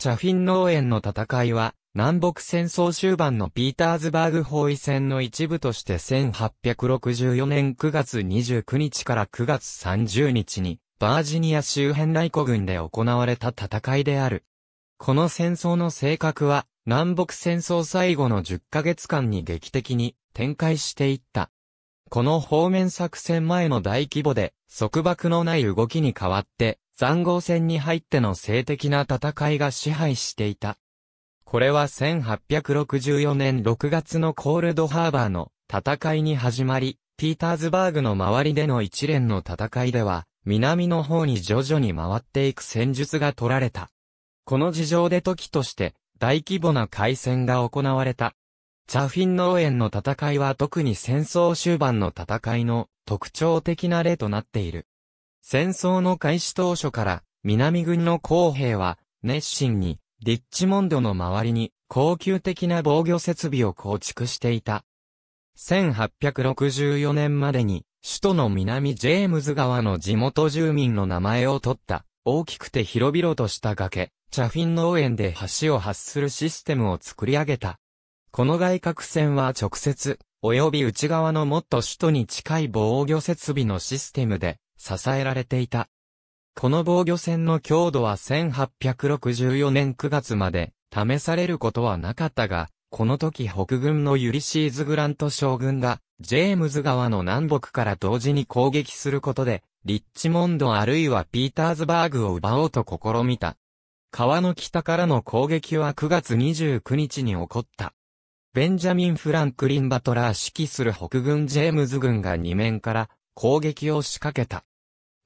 チャフィン農園の戦いは、南北戦争終盤のピーターズバーグ包囲戦の一部として1864年9月29日から9月30日に、バージニア周辺ライコで行われた戦いである。この戦争の性格は、南北戦争最後の10ヶ月間に劇的に展開していった。この方面作戦前の大規模で束縛のない動きに変わって、残酷戦に入っての性的な戦いが支配していた。これは1864年6月のコールドハーバーの戦いに始まり、ピーターズバーグの周りでの一連の戦いでは、南の方に徐々に回っていく戦術が取られた。この事情で時として、大規模な海戦が行われた。チャフィン農園の戦いは特に戦争終盤の戦いの特徴的な例となっている。戦争の開始当初から、南軍の公兵は、熱心に、リッチモンドの周りに、高級的な防御設備を構築していた。1864年までに、首都の南ジェームズ川の地元住民の名前を取った、大きくて広々とした崖、チャフィン農園で橋を発するシステムを作り上げた。この外角線は直接、及び内側のもっと首都に近い防御設備のシステムで、支えられていた。この防御戦の強度は1864年9月まで試されることはなかったが、この時北軍のユリシーズ・グラント将軍が、ジェームズ川の南北から同時に攻撃することで、リッチモンドあるいはピーターズバーグを奪おうと試みた。川の北からの攻撃は9月29日に起こった。ベンジャミン・フランクリン・バトラー指揮する北軍ジェームズ軍が2面から攻撃を仕掛けた。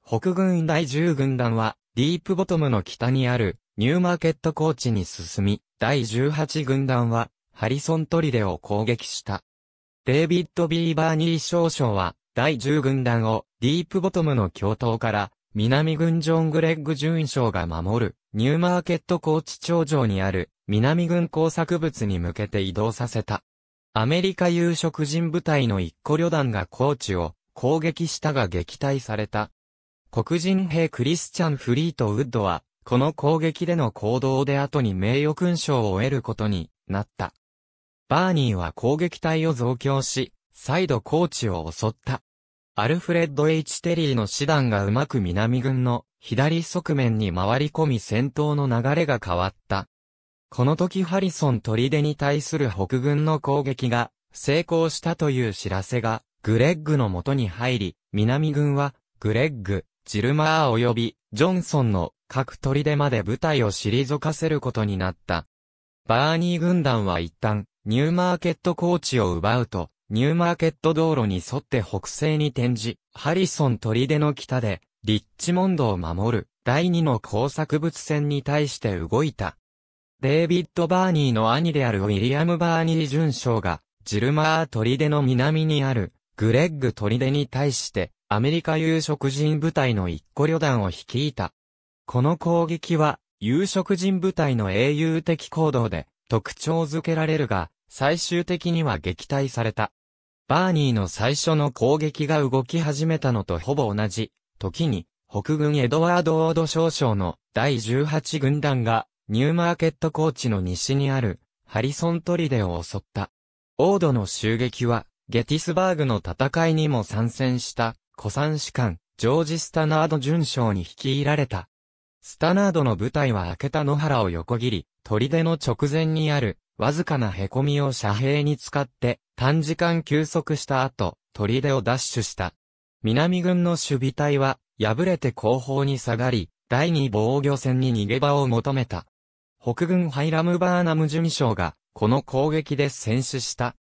北軍第10軍団は、ディープボトムの北にある、ニューマーケット高地に進み、第18軍団は、ハリソントリデを攻撃した。デイビッド・ビーバーニー少将は、第10軍団を、ディープボトムの共闘から、南軍ジョン・グレッグ準将が守る、ニューマーケット高地頂上にある、南軍工作物に向けて移動させた。アメリカ有色人部隊の一個旅団が高地を攻撃したが撃退された。黒人兵クリスチャン・フリートウッドは、この攻撃での行動で後に名誉勲章を得ることになった。バーニーは攻撃隊を増強し、再度高地を襲った。アルフレッド・ H・ テリーの師団がうまく南軍の左側面に回り込み戦闘の流れが変わった。この時ハリソンデに対する北軍の攻撃が成功したという知らせがグレッグの元に入り、南軍は、グレッグ、ジルマー及び、ジョンソンの各砦まで部隊を退かせることになった。バーニー軍団は一旦、ニューマーケット高地を奪うと、ニューマーケット道路に沿って北西に転じ、ハリソン砦の北で、リッチモンドを守る、第二の工作物船に対して動いた。デイビッド・バーニーの兄であるウィリアム・バーニー准将が、ジルマー砦の南にある、グレッグ・トリデに対して、アメリカ有色人部隊の一個旅団を率いた。この攻撃は、有色人部隊の英雄的行動で、特徴づけられるが、最終的には撃退された。バーニーの最初の攻撃が動き始めたのとほぼ同じ、時に、北軍エドワード・オード少将の第18軍団が、ニューマーケットコーチの西にある、ハリソン・トリデを襲った。オードの襲撃は、ゲティスバーグの戦いにも参戦した、古参士官、ジョージ・スタナード准将に率いられた。スタナードの部隊は明けた野原を横切り、砦の直前にある、わずかな凹みを遮蔽に使って、短時間休息した後、砦を奪取した。南軍の守備隊は、敗れて後方に下がり、第二防御戦に逃げ場を求めた。北軍ハイラムバーナム事将が、この攻撃で戦死した。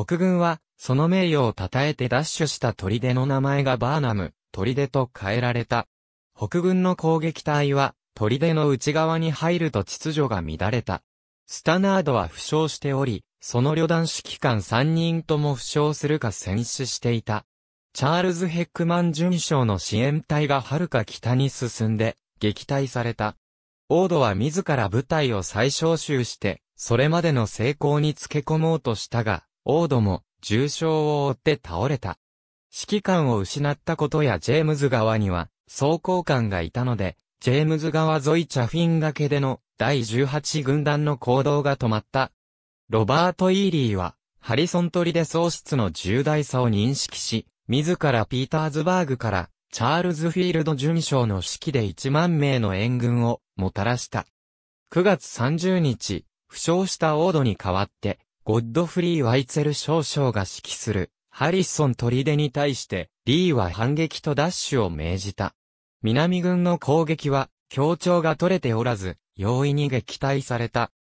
北軍は、その名誉を称えて奪取した砦の名前がバーナム、砦と変えられた。北軍の攻撃隊は、砦の内側に入ると秩序が乱れた。スタナードは負傷しており、その旅団指揮官3人とも負傷するか戦死していた。チャールズ・ヘックマン准将の支援隊が遥か北に進んで、撃退された。オードは自ら部隊を再招集して、それまでの成功につけ込もうとしたが、オードも重傷を負って倒れた。指揮官を失ったことやジェームズ側には装甲官がいたので、ジェームズ側沿いチャフィン崖けでの第18軍団の行動が止まった。ロバート・イーリーは、ハリソン取りで喪失の重大さを認識し、自らピーターズバーグからチャールズ・フィールド巡将の指揮で1万名の援軍をもたらした。9月30日、負傷したオードに代わって、ゴッドフリー・ワイツェル少将が指揮する、ハリソン砦に対して、リーは反撃とダッシュを命じた。南軍の攻撃は、協調が取れておらず、容易に撃退された。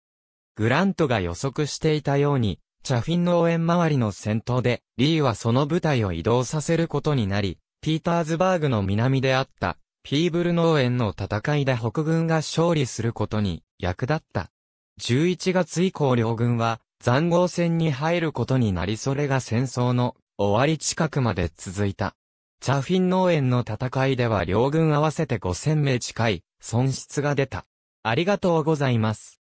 グラントが予測していたように、チャフィンの応援周りの戦闘で、リーはその部隊を移動させることになり、ピーターズバーグの南であった、ピーブル農園の戦いで北軍が勝利することに役立った。11月以降両軍は、残酷戦に入ることになりそれが戦争の終わり近くまで続いた。チャフィン農園の戦いでは両軍合わせて5000名近い損失が出た。ありがとうございます。